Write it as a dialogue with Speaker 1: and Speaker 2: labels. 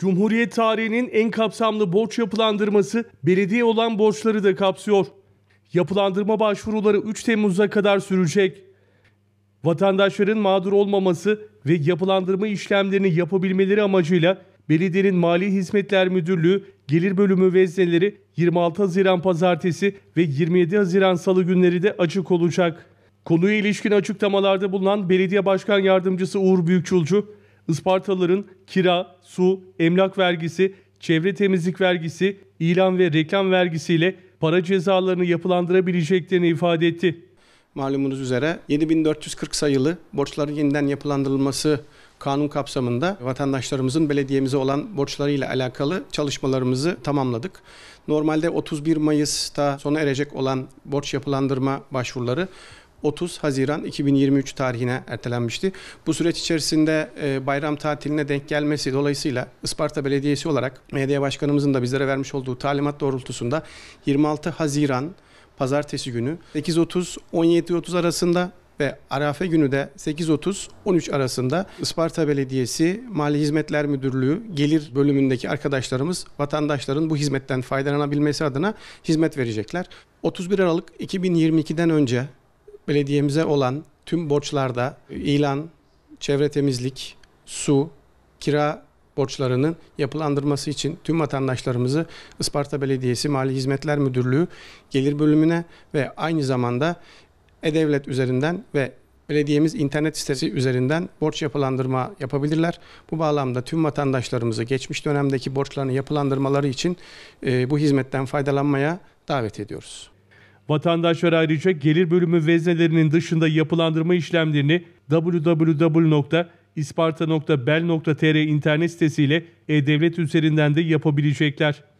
Speaker 1: Cumhuriyet tarihinin en kapsamlı borç yapılandırması belediye olan borçları da kapsıyor. Yapılandırma başvuruları 3 Temmuz'a kadar sürecek. Vatandaşların mağdur olmaması ve yapılandırma işlemlerini yapabilmeleri amacıyla Belediyenin Mali Hizmetler Müdürlüğü gelir bölümü vezneleri 26 Haziran pazartesi ve 27 Haziran salı günleri de açık olacak. Konuya ilişkin açıklamalarda bulunan Belediye Başkan Yardımcısı Uğur Büyükçulcu, Ispartalıların kira, su, emlak vergisi, çevre temizlik vergisi, ilan ve reklam vergisiyle para cezalarını yapılandırabileceklerini ifade etti. Malumunuz üzere
Speaker 2: 7440 sayılı borçların yeniden yapılandırılması kanun kapsamında vatandaşlarımızın belediyemize olan borçlarıyla alakalı çalışmalarımızı tamamladık. Normalde 31 Mayıs'ta sona erecek olan borç yapılandırma başvuruları 30 Haziran 2023 tarihine ertelenmişti. Bu süreç içerisinde e, bayram tatiline denk gelmesi dolayısıyla Isparta Belediyesi olarak MD Başkanımızın da bizlere vermiş olduğu talimat doğrultusunda 26 Haziran pazartesi günü 8.30-17.30 arasında ve Arafe günü de 8.30-13 arasında Isparta Belediyesi Mali Hizmetler Müdürlüğü gelir bölümündeki arkadaşlarımız vatandaşların bu hizmetten faydalanabilmesi adına hizmet verecekler. 31 Aralık 2022'den önce belediyemize olan tüm borçlarda ilan, çevre temizlik, su, kira borçlarının yapılandırması için tüm vatandaşlarımızı Isparta Belediyesi Mali Hizmetler Müdürlüğü gelir bölümüne ve aynı zamanda e-devlet üzerinden ve belediyemiz internet sitesi üzerinden borç yapılandırma yapabilirler. Bu bağlamda tüm vatandaşlarımızı geçmiş dönemdeki borçlarını yapılandırmaları için bu hizmetten
Speaker 1: faydalanmaya davet ediyoruz. Vatandaşlar ayrıca gelir bölümü veznelerinin dışında yapılandırma işlemlerini www.isparta.bel.tr internet sitesiyle e-devlet üzerinden de yapabilecekler.